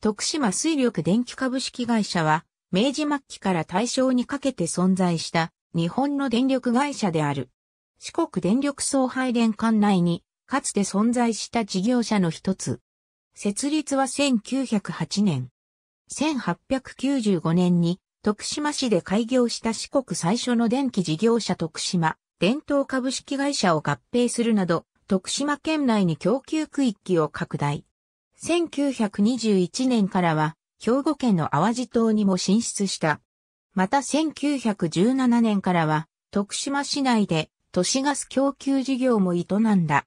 徳島水力電気株式会社は、明治末期から大正にかけて存在した日本の電力会社である。四国電力総配電管内に、かつて存在した事業者の一つ。設立は1908年。1895年に徳島市で開業した四国最初の電気事業者徳島伝統株式会社を合併するなど、徳島県内に供給区域を拡大。1921年からは、兵庫県の淡路島にも進出した。また1917年からは、徳島市内で都市ガス供給事業も営んだ。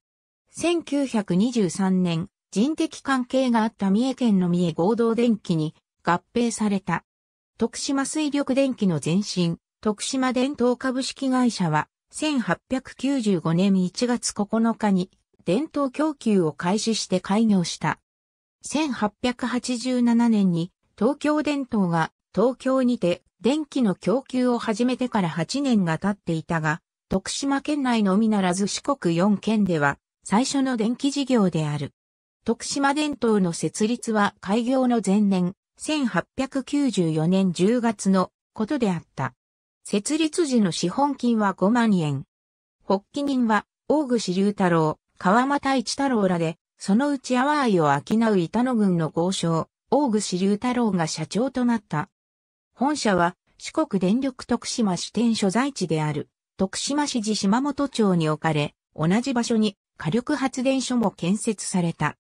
1923年、人的関係があった三重県の三重合同電機に合併された。徳島水力電機の前身、徳島電灯株式会社は、1895年1月9日に電灯供給を開始して開業した。1887年に東京電灯が東京にて電気の供給を始めてから8年が経っていたが、徳島県内のみならず四国4県では最初の電気事業である。徳島電灯の設立は開業の前年、1894年10月のことであった。設立時の資本金は5万円。発起人は大串隆太郎、川又一太郎らで、そのうち阿波愛を商う板野郡の豪商、大串龍太郎が社長となった。本社は四国電力徳島支店所在地である徳島市地島本町に置かれ、同じ場所に火力発電所も建設された。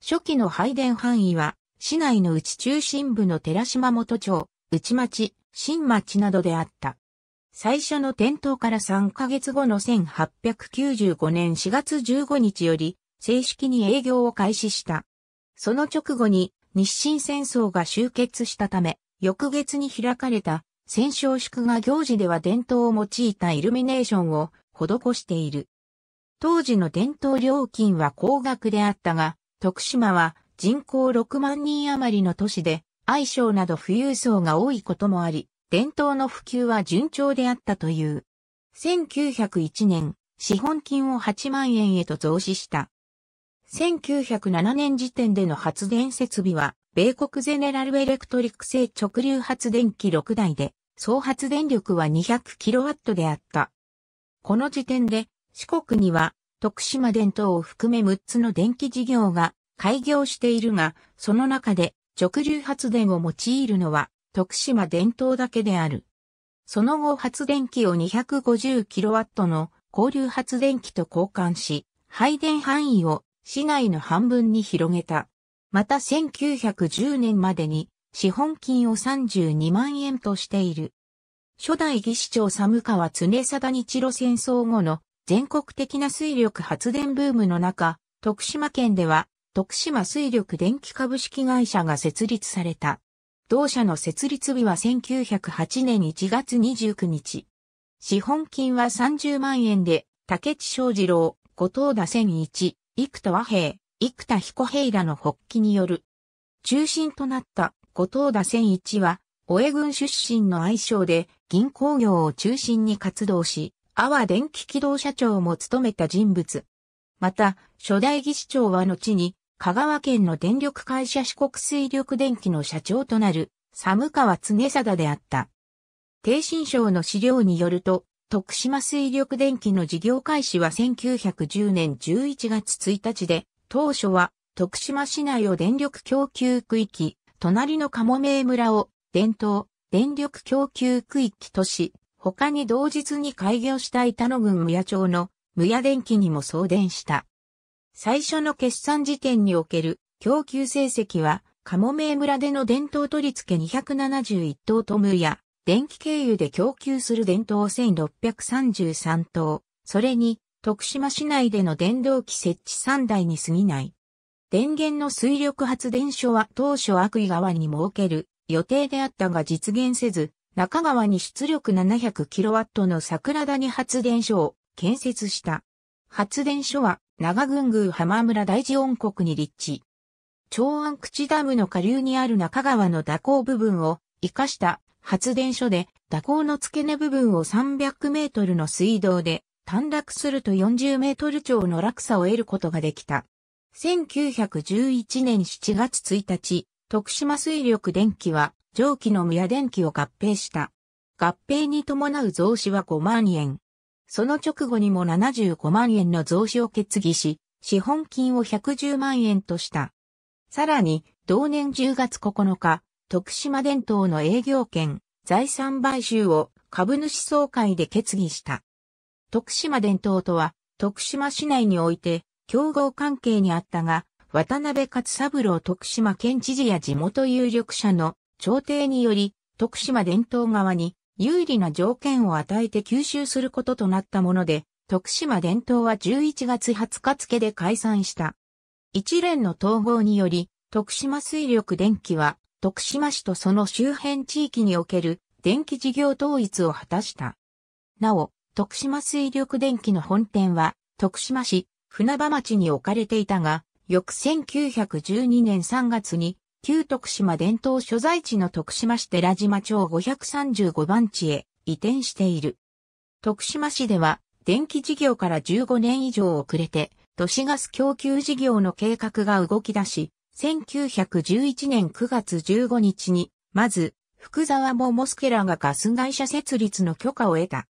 初期の配電範囲は、市内の内中心部の寺島本町、内町、新町などであった。最初の点灯から3ヶ月後の1895年4月15日より、正式に営業を開始した。その直後に日清戦争が終結したため、翌月に開かれた戦勝祝賀行事では伝統を用いたイルミネーションを施している。当時の伝統料金は高額であったが、徳島は人口6万人余りの都市で、愛称など富裕層が多いこともあり、伝統の普及は順調であったという。1901年、資本金を8万円へと増資した。1907年時点での発電設備は、米国ゼネラルエレクトリック製直流発電機6台で、総発電力は 200kW であった。この時点で、四国には、徳島電灯を含め6つの電気事業が開業しているが、その中で直流発電を用いるのは徳島電灯だけである。その後発電機を 250kW の交流発電機と交換し、配電範囲を市内の半分に広げた。また1910年までに資本金を32万円としている。初代技師長寒川常貞日露戦争後の全国的な水力発電ブームの中、徳島県では徳島水力電気株式会社が設立された。同社の設立日は1908年1月29日。資本金は30万円で、竹地正二郎、後藤田千一、幾田和平、幾田彦平らの発起による。中心となった後藤田千一は、小江郡出身の愛称で銀行業を中心に活動し、阿波電気機動社長も務めた人物。また、初代技師長は後に、香川県の電力会社四国水力電気の社長となる、寒川常貞であった。低信省の資料によると、徳島水力電気の事業開始は1910年11月1日で、当初は徳島市内を電力供給区域、隣の鴨名村を伝統電力供給区域とし、他に同日に開業した板野郡無屋町の無屋電気にも送電した。最初の決算時点における供給成績は、鴨名村での伝統取り付け271等と無屋。電気経由で供給する電灯1633灯、それに徳島市内での電動機設置3台に過ぎない。電源の水力発電所は当初悪意側に設ける予定であったが実現せず、中川に出力 700kW の桜谷発電所を建設した。発電所は長郡宮浜村大寺温国に立地。長安口ダムの下流にある中川の蛇行部分を生かした発電所で蛇行の付け根部分を300メートルの水道で短絡すると40メートル超の落差を得ることができた。1911年7月1日、徳島水力電気は蒸気の無屋電気を合併した。合併に伴う増資は5万円。その直後にも75万円の増資を決議し、資本金を110万円とした。さらに、同年10月9日、徳島伝統の営業権、財産買収を株主総会で決議した。徳島伝統とは、徳島市内において、競合関係にあったが、渡辺勝三郎徳島県知事や地元有力者の調停により、徳島伝統側に有利な条件を与えて吸収することとなったもので、徳島伝統は11月20日付で解散した。一連の統合により、徳島水力電気は徳島市とその周辺地域における電気事業統一を果たした。なお、徳島水力電気の本店は、徳島市、船場町に置かれていたが、翌1912年3月に、旧徳島伝統所在地の徳島市寺島町535番地へ移転している。徳島市では、電気事業から15年以上遅れて、都市ガス供給事業の計画が動き出し、1911年9月15日に、まず、福沢もモスケラがガス会社設立の許可を得た。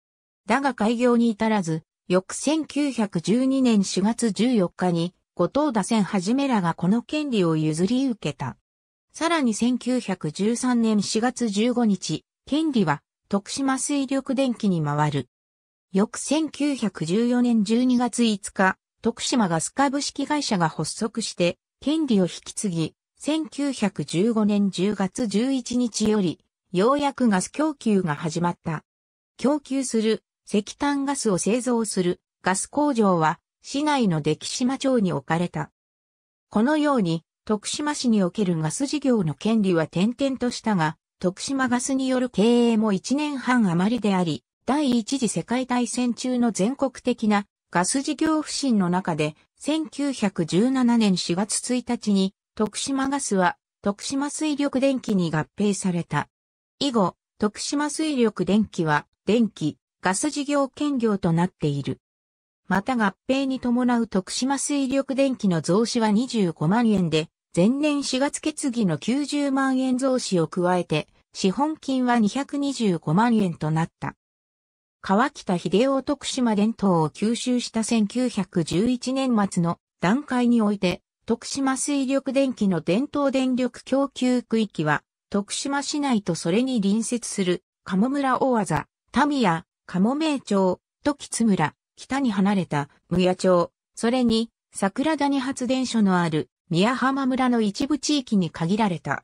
だが開業に至らず、翌1912年4月14日に、後藤田線はじめらがこの権利を譲り受けた。さらに1913年4月15日、権利は徳島水力電気に回る。翌1914年12月5日、徳島ガス株式会社が発足して、権利を引き継ぎ、1915年10月11日より、ようやくガス供給が始まった。供給する石炭ガスを製造するガス工場は市内の出来島町に置かれた。このように徳島市におけるガス事業の権利は転々としたが、徳島ガスによる経営も1年半余りであり、第一次世界大戦中の全国的なガス事業不振の中で1917年4月1日に徳島ガスは徳島水力電気に合併された。以後、徳島水力電気は電気、ガス事業兼業となっている。また合併に伴う徳島水力電気の増資は25万円で、前年4月決議の90万円増資を加えて、資本金は225万円となった。川北秀夫徳島伝統を吸収した1911年末の段階において、徳島水力電気の伝統電力供給区域は、徳島市内とそれに隣接する、鴨村大技、田宮、鴨名町、時津村、北に離れた、無屋町、それに、桜谷発電所のある、宮浜村の一部地域に限られた。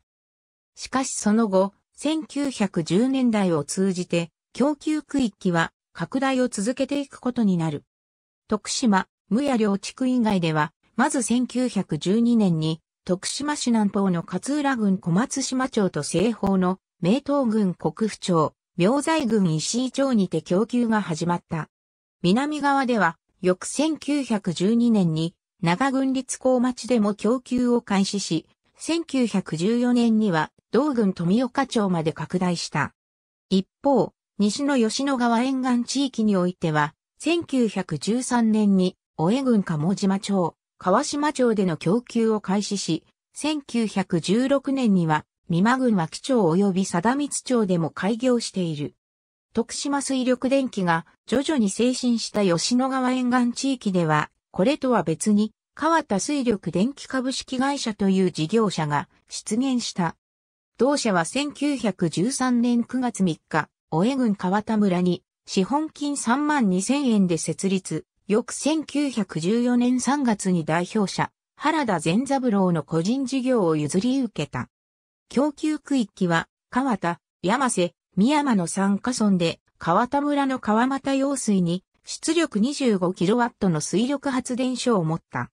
しかしその後、1910年代を通じて、供給区域は拡大を続けていくことになる。徳島、無野両地区以外では、まず1912年に、徳島市南方の勝浦郡小松島町と西方の名東郡国府町、明西郡石井町にて供給が始まった。南側では、翌1912年に長郡立港町でも供給を開始し、1914年には同郡富岡町まで拡大した。一方、西の吉野川沿岸地域においては、1913年に、小江郡鴨島町、川島町での供給を開始し、1916年には、美馬郡脇町及び貞光町でも開業している。徳島水力電気が徐々に精進した吉野川沿岸地域では、これとは別に、川田水力電気株式会社という事業者が出現した。同社は1913年9月3日、尾江郡川田村に、資本金3万2000円で設立、翌1914年3月に代表者、原田善三郎の個人事業を譲り受けた。供給区域は、川田、山瀬、三山の3カ村で、川田村の川又用水に、出力 25kW の水力発電所を持った。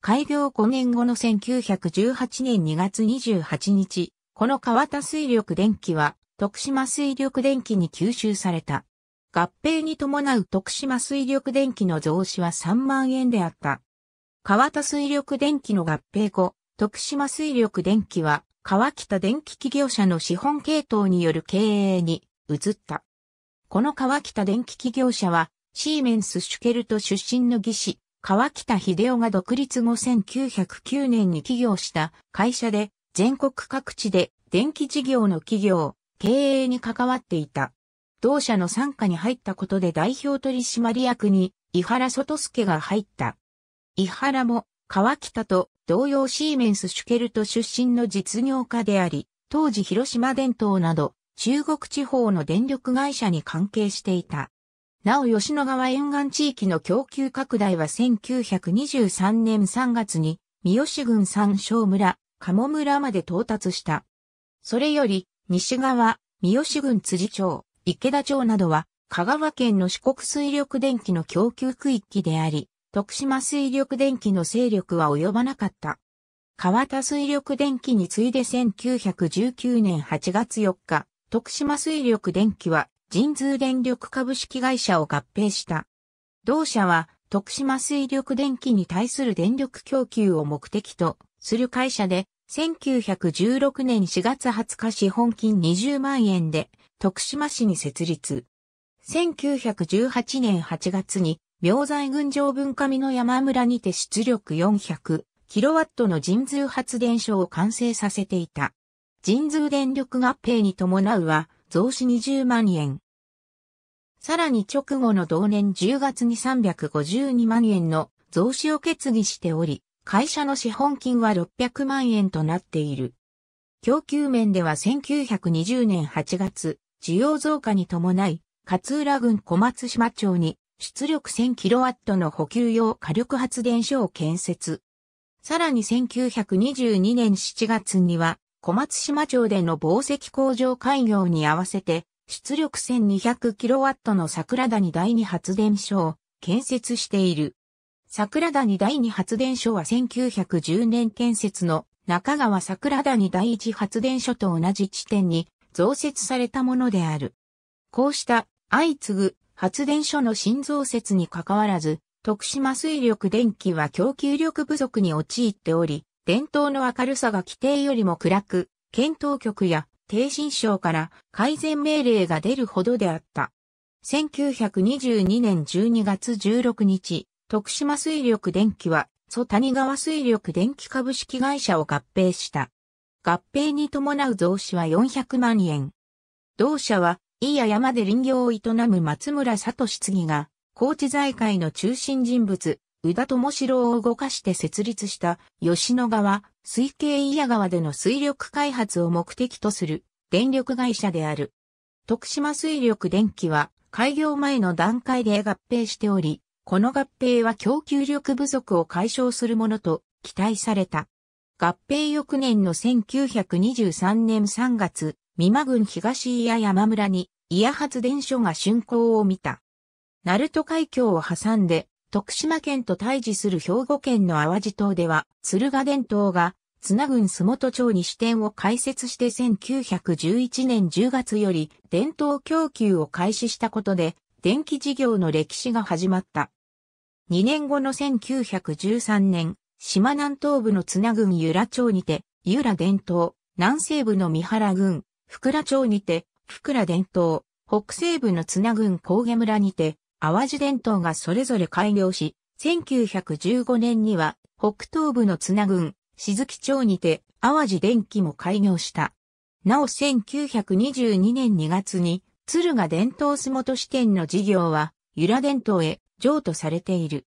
開業5年後の1918年2月28日、この川田水力電気は、徳島水力電気に吸収された。合併に伴う徳島水力電気の増資は3万円であった。川田水力電気の合併後、徳島水力電気は川北電気企業者の資本系統による経営に移った。この川北電気企業者は、シーメンス・シュケルト出身の技師、川北秀夫が独立後1909年に起業した会社で、全国各地で電気事業の企業、経営に関わっていた。同社の参加に入ったことで代表取締役に、伊原外助が入った。伊原も、川北と同様シーメンス・シュケルト出身の実業家であり、当時広島電灯など、中国地方の電力会社に関係していた。なお吉野川沿岸地域の供給拡大は1923年3月に、三好郡三小村、鴨村まで到達した。それより、西側、三好郡辻町、池田町などは、香川県の四国水力電気の供給区域であり、徳島水力電気の勢力は及ばなかった。川田水力電気に次いで1919年8月4日、徳島水力電気は神通電力株式会社を合併した。同社は徳島水力電気に対する電力供給を目的とする会社で1916年4月20日資本金20万円で徳島市に設立。1918年8月に明財群上文化美の山村にて出力400キロワットの人通発電所を完成させていた。人通電力合併に伴うは増資20万円。さらに直後の同年10月に352万円の増資を決議しており、会社の資本金は600万円となっている。供給面では1920年8月、需要増加に伴い、勝浦郡小松島町に出力 1000kW の補給用火力発電所を建設。さらに1922年7月には、小松島町での紡績工場開業に合わせて、出力 1200kW の桜谷第二発電所を建設している。桜谷第二発電所は1910年建設の中川桜谷第一発電所と同じ地点に増設されたものである。こうした相次ぐ発電所の新増設にかかわらず、徳島水力電気は供給力不足に陥っており、伝統の明るさが規定よりも暗く、検討局や低新省から改善命令が出るほどであった。1922年12月16日、徳島水力電気は、祖谷川水力電気株式会社を合併した。合併に伴う増資は400万円。同社は、伊谷山で林業を営む松村聡次が、高知財界の中心人物、宇田智四郎を動かして設立した吉野川、水系伊谷川での水力開発を目的とする電力会社である。徳島水力電気は、開業前の段階で合併しており、この合併は供給力不足を解消するものと期待された。合併翌年の1923年3月、美馬郡東伊谷山村に伊谷発電所が竣工を見た。鳴門海峡を挟んで、徳島県と対峙する兵庫県の淡路島では、鶴ヶ伝島が、津名郡洲本町に支店を開設して1911年10月より、伝統供給を開始したことで、電気事業の歴史が始まった。2年後の1913年、島南東部の綱郡由良町にて、由良伝統、南西部の三原郡、福良町にて、福良伝統、北西部の綱郡高下村にて、淡路伝統がそれぞれ開業し、1915年には、北東部の綱郡、静木町にて、淡路電機も開業した。なお1922年2月に、鶴ヶ伝統洲本支店の事業は、由良伝統へ譲渡されている。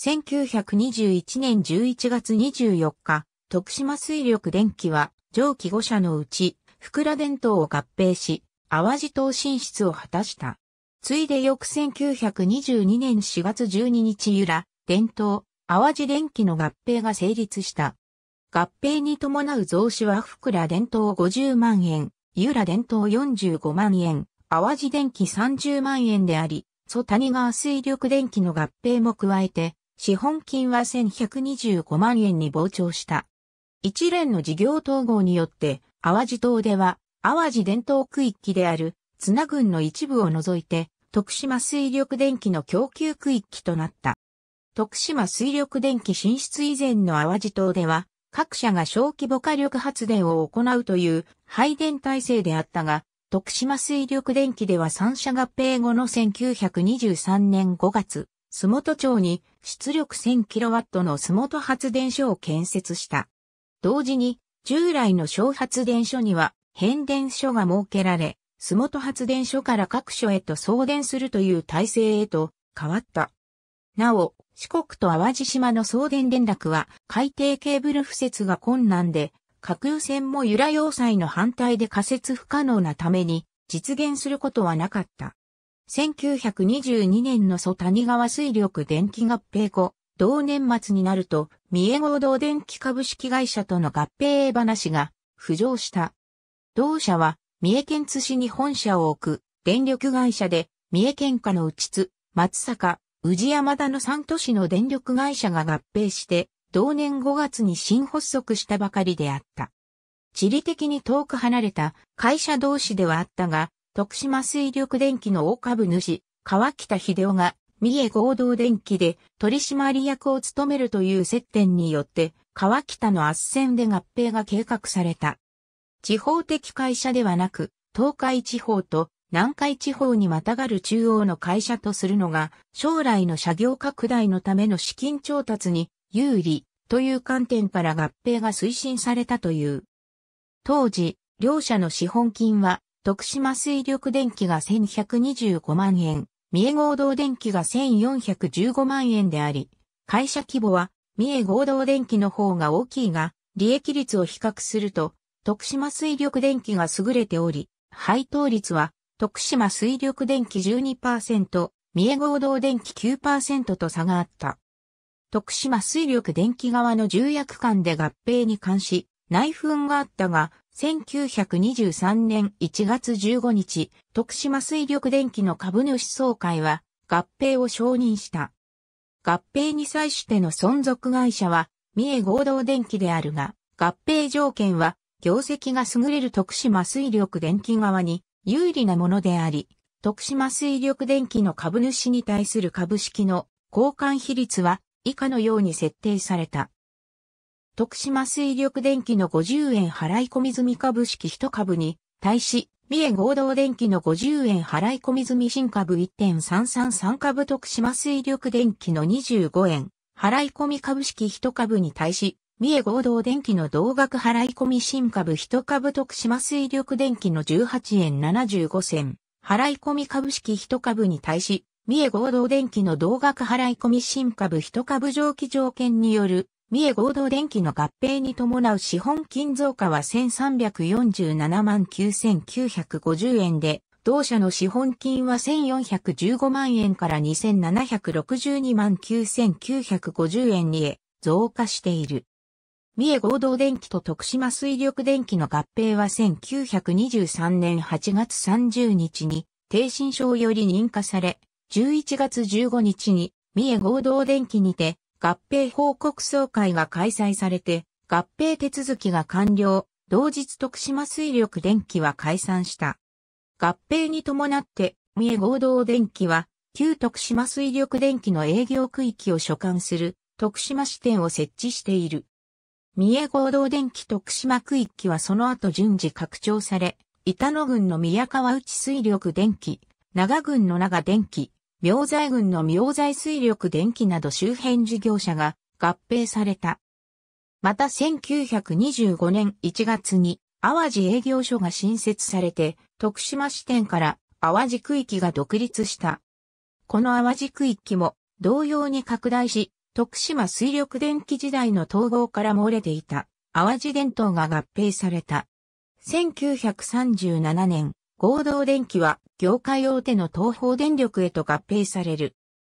1921年11月24日、徳島水力電機は上記5社のうち福良電灯を合併し、淡路島進出を果たした。ついで翌1922年4月12日由良、電灯、淡路電機の合併が成立した。合併に伴う増資は福良電灯50万円、由良電灯45万円、淡路電機30万円であり、ソ谷川水力電機の合併も加えて、資本金は1125万円に膨張した。一連の事業統合によって、淡路島では、淡路伝統区域である津名郡の一部を除いて、徳島水力電機の供給区域となった。徳島水力電機進出以前の淡路島では、各社が小規模火力発電を行うという配電体制であったが、徳島水力電機では三社合併後の1923年5月、洲本町に出力 1000kW の洲本発電所を建設した。同時に、従来の小発電所には変電所が設けられ、洲本発電所から各所へと送電するという体制へと変わった。なお、四国と淡路島の送電連絡は海底ケーブル敷設が困難で核空船も由来要塞の反対で仮説不可能なために実現することはなかった。1922年の蘇谷川水力電気合併後、同年末になると、三重合同電気株式会社との合併話が浮上した。同社は、三重県津市に本社を置く電力会社で、三重県下の内津、松阪、宇治山田の3都市の電力会社が合併して、同年5月に新発足したばかりであった。地理的に遠く離れた会社同士ではあったが、徳島水力電機の大株主、川北秀夫が、三重合同電機で取締役を務めるという接点によって、川北の圧戦で合併が計画された。地方的会社ではなく、東海地方と南海地方にまたがる中央の会社とするのが、将来の社業拡大のための資金調達に有利という観点から合併が推進されたという。当時、両社の資本金は、徳島水力電機が1125万円、三重合同電機が1415万円であり、会社規模は三重合同電機の方が大きいが、利益率を比較すると、徳島水力電機が優れており、配当率は、徳島水力電機12%、三重合同電機9%と差があった。徳島水力電気側の重役間で合併に関し、内紛があったが、1923年1月15日、徳島水力電気の株主総会は、合併を承認した。合併に際しての存続会社は、三重合同電気であるが、合併条件は、業績が優れる徳島水力電気側に有利なものであり、徳島水力電気の株主に対する株式の交換比率は以下のように設定された。徳島水力電機の50円払い込み済み株式1株に、対し、三重合同電機の50円払い込み済み新株1.333株徳島水力電機の25円払い込み株式1株に対し、三重合同電機の同額払い込み新株1株徳島水力電機の18円75銭払い込み株式1株に対し、三重合同電機の同額払い込み新株一株上記条件による、三重合同電機の合併に伴う資本金増加は1347万9950円で、同社の資本金は1415万円から2762万9950円にへ増加している。三重合同電機と徳島水力電機の合併は1923年8月30日に、低新省より認可され、11月15日に、三重合同電機にて、合併報告総会が開催されて、合併手続きが完了、同日徳島水力電機は解散した。合併に伴って、三重合同電機は、旧徳島水力電機の営業区域を所管する徳島支店を設置している。三重合同電機徳島区域はその後順次拡張され、板野郡の宮川内水力電機、長郡の長電気、明財郡の明財水力電気など周辺事業者が合併された。また1925年1月に淡路営業所が新設されて、徳島支店から淡路区域が独立した。この淡路区域も同様に拡大し、徳島水力電気時代の統合から漏れていた淡路電灯が合併された。1937年、合同電気は業界大手の東方電力へと合併される。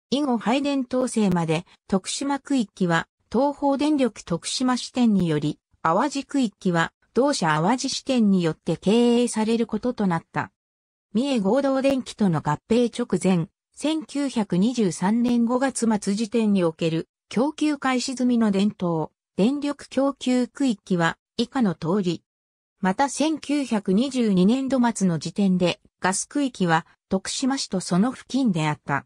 以後配電統制まで徳島区域は東方電力徳島支店により、淡路区域は同社淡路支店によって経営されることとなった。三重合同電気との合併直前、1923年5月末時点における供給開始済みの電灯、電力供給区域は以下の通り、また1922年度末の時点でガス区域は徳島市とその付近であった。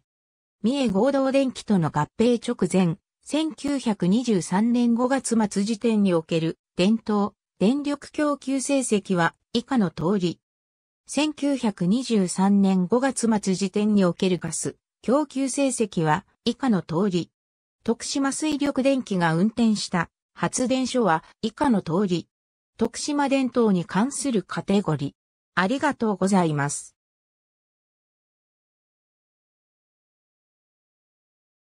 三重合同電気との合併直前、1923年5月末時点における伝統、電力供給成績は以下の通り。1923年5月末時点におけるガス供給成績は以下の通り。徳島水力電機が運転した発電所は以下の通り。徳島伝統に関するカテゴリー。ありがとうございます。